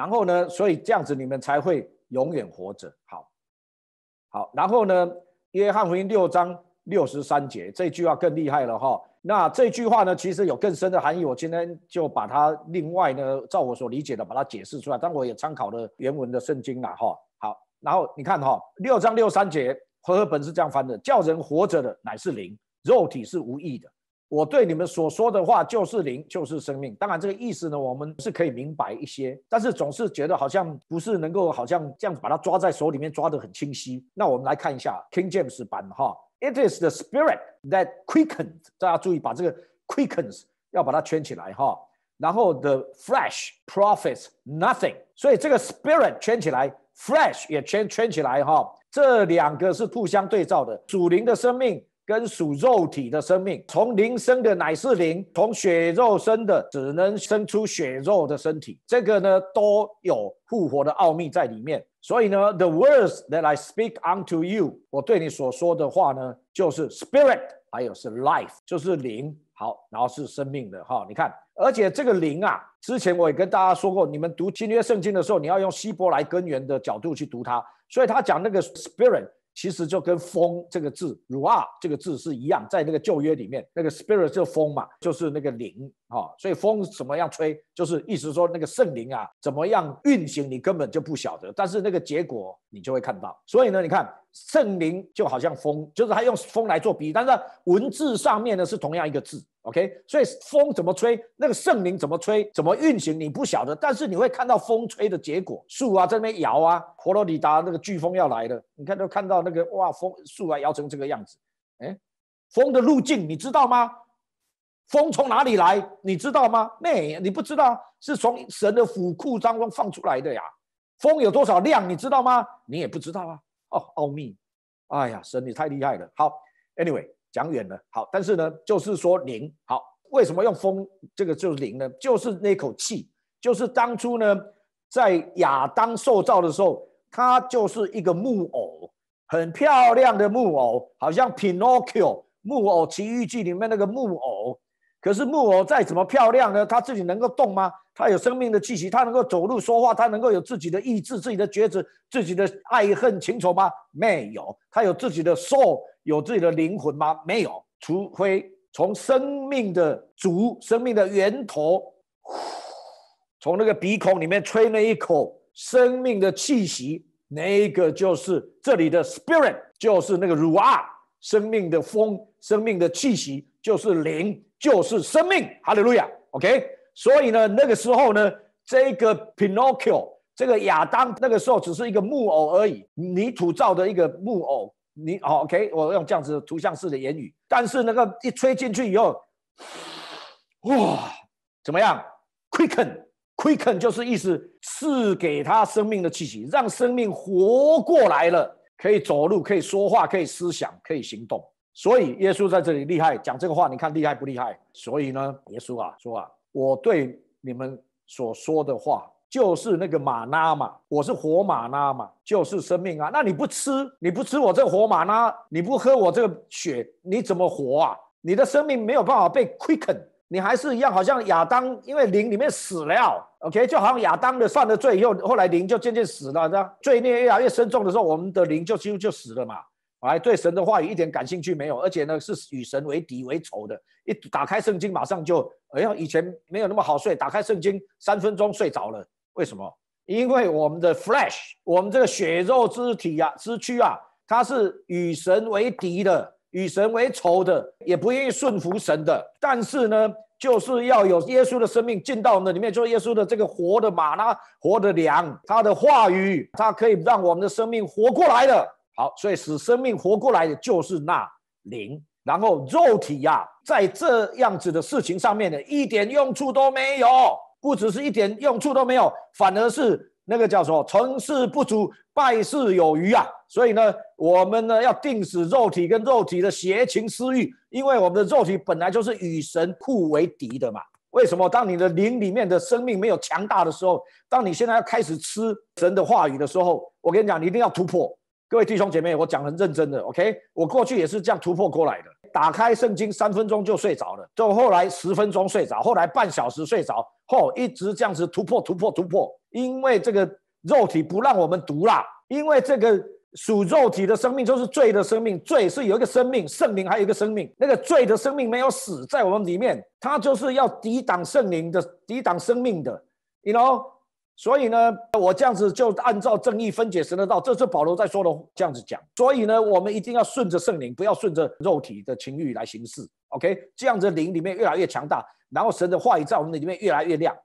然后呢，所以这样子你们才会永远活着。好，好，然后呢，约翰福音六章六十三节，这句话更厉害了哈。那这句话呢，其实有更深的含义，我今天就把它另外呢，照我所理解的把它解释出来，但我也参考了原文的圣经啊哈。好，然后你看哈，六章六三节，和合本是这样翻的：叫人活着的乃是灵，肉体是无益的。我对你们所说的话就是灵，就是生命。当然，这个意思呢，我们是可以明白一些，但是总是觉得好像不是能够，好像这样把它抓在手里面抓得很清晰。那我们来看一下 King James 版哈，It is the spirit that quickens。大家注意把这个 quickens 要把它圈起来哈，然后 the flesh profits nothing。所以这个 spirit 圈起来，flesh 也圈圈起来哈，这两个是互相对照的，主灵的生命。跟属肉体的生命，从灵生的乃是灵，从血肉生的只能生出血肉的身体。这个呢，都有复活的奥秘在里面。所以呢，the words that I speak unto you，我对你所说的话呢，就是 spirit，还有是 life，就是灵，好，然后是生命的哈。你看，而且这个灵啊，之前我也跟大家说过，你们读今日圣经的时候，你要用希伯来根源的角度去读它。所以他讲那个 spirit。其实就跟风这个字 r u a 这个字是一样，在那个旧约里面，那个 spirit 就是风嘛，就是那个灵啊，所以风怎么样吹，就是意思说那个圣灵啊怎么样运行，你根本就不晓得，但是那个结果你就会看到。所以呢，你看圣灵就好像风，就是他用风来做比喻，但是文字上面呢是同样一个字。OK，所以风怎么吹，那个圣灵怎么吹，怎么运行，你不晓得。但是你会看到风吹的结果，树啊在那边摇啊，佛罗里达那个飓风要来了。你看都看到那个哇，风树啊摇成这个样子。哎，风的路径你知道吗？风从哪里来你知道吗？妹，你不知道，是从神的府库当中放出来的呀。风有多少量你知道吗？你也不知道啊。哦，奥秘，哎呀，神你太厉害了。好，Anyway。讲远了，好，但是呢，就是说灵，好，为什么用风这个就是灵呢？就是那口气，就是当初呢，在亚当受造的时候，他就是一个木偶，很漂亮的木偶，好像《Pinocchio》木偶奇遇记里面那个木偶。可是木偶再怎么漂亮呢？它自己能够动吗？它有生命的气息？它能够走路、说话？它能够有自己的意志、自己的抉择、自己的爱恨情仇吗？没有。它有自己的 soul，有自己的灵魂吗？没有。除非从生命的足、生命的源头，从那个鼻孔里面吹那一口生命的气息，那个就是这里的 spirit，就是那个 ruah，生命的风、生命的气息，就是灵。就是生命，哈利路亚，OK。所以呢，那个时候呢，这个 Pinocchio，这个亚当那个时候只是一个木偶而已，泥土造的一个木偶，你 OK。我用这样子图像式的言语，但是那个一吹进去以后，哇，怎么样？Quicken，Quicken 就是意思赐给他生命的气息，让生命活过来了，可以走路，可以说话，可以思想，可以行动。所以耶稣在这里厉害，讲这个话，你看厉害不厉害？所以呢，耶稣啊说啊，我对你们所说的话就是那个马拉嘛，我是活马拉嘛，就是生命啊。那你不吃，你不吃我这个活马拉，你不喝我这个血，你怎么活啊？你的生命没有办法被 quicken，你还是一样，好像亚当因为灵里面死了，OK，就好像亚当的犯了罪以后，后来灵就渐渐死了，这样罪孽越来越深重的时候，我们的灵就几乎就死了嘛。哎，对神的话语一点感兴趣没有，而且呢是与神为敌、为仇的。一打开圣经，马上就哎呀，以前没有那么好睡，打开圣经三分钟睡着了。为什么？因为我们的 flesh，我们这个血肉之体啊、之躯啊，它是与神为敌的、与神为仇的，也不愿意顺服神的。但是呢，就是要有耶稣的生命进到我们的里面，就是耶稣的这个活的马拉活的粮，他的话语，他可以让我们的生命活过来的。好，所以使生命活过来的就是那灵，然后肉体呀，在这样子的事情上面呢，一点用处都没有。不只是一点用处都没有，反而是那个叫什么“成事不足，败事有余”啊。所以呢，我们呢要定死肉体跟肉体的邪情私欲，因为我们的肉体本来就是与神互为敌的嘛。为什么？当你的灵里面的生命没有强大的时候，当你现在要开始吃神的话语的时候，我跟你讲，你一定要突破。各位弟兄姐妹，我讲很认真的，OK？我过去也是这样突破过来的。打开圣经三分钟就睡着了，就后来十分钟睡着，后来半小时睡着，后一直这样子突破突破突破。因为这个肉体不让我们读啦，因为这个属肉体的生命就是罪的生命，罪是有一个生命，圣灵还有一个生命，那个罪的生命没有死在我们里面，它就是要抵挡圣灵的，抵挡生命的，You know？所以呢，我这样子就按照正义分解神的道。这是保罗在说的，这样子讲。所以呢，我们一定要顺着圣灵，不要顺着肉体的情欲来行事。OK，这样子灵里面越来越强大，然后神的话语在我们里面越来越亮。